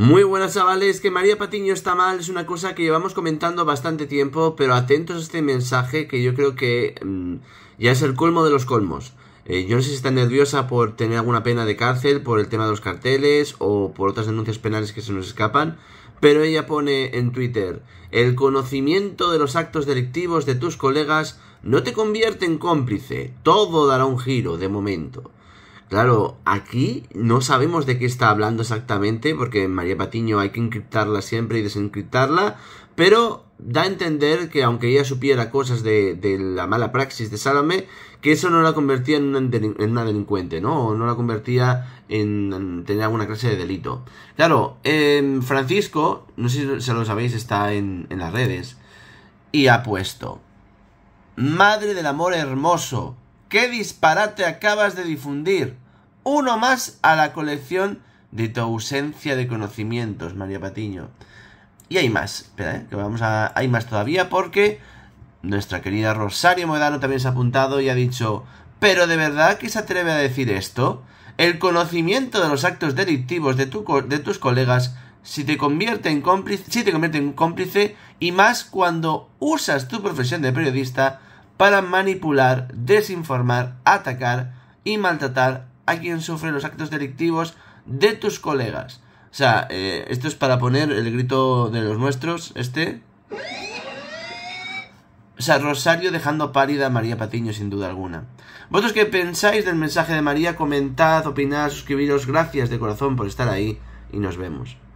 Muy buenas chavales, que María Patiño está mal es una cosa que llevamos comentando bastante tiempo, pero atentos a este mensaje que yo creo que mm, ya es el colmo de los colmos. Eh, yo no sé si está nerviosa por tener alguna pena de cárcel, por el tema de los carteles o por otras denuncias penales que se nos escapan, pero ella pone en Twitter, el conocimiento de los actos delictivos de tus colegas no te convierte en cómplice, todo dará un giro de momento. Claro, aquí no sabemos de qué está hablando exactamente, porque María Patiño hay que encriptarla siempre y desencriptarla, pero da a entender que aunque ella supiera cosas de, la mala praxis de Salome, que eso no la convertía en una, delincuente, ¿no? O no la convertía en, tener alguna clase de delito. Claro, em, Francisco, no sé si lo sabéis, está en, en las redes, y ha puesto, Madre del Amor Hermoso, ¿Qué disparate acabas de difundir? Uno más a la colección de tu ausencia de conocimientos, María Patiño. Y hay más, espera, ¿eh? que vamos a... Hay más todavía porque nuestra querida Rosario Modano también se ha apuntado y ha dicho, pero de verdad que se atreve a decir esto? El conocimiento de los actos delictivos de, tu de tus colegas si te, convierte en cómplice, si te convierte en cómplice y más cuando usas tu profesión de periodista para manipular, desinformar, atacar y maltratar a quien sufre los actos delictivos de tus colegas. O sea, eh, esto es para poner el grito de los nuestros, este. O sea, Rosario dejando pálida a María Patiño, sin duda alguna. Vosotros qué pensáis del mensaje de María, comentad, opinad, suscribiros. Gracias de corazón por estar ahí y nos vemos.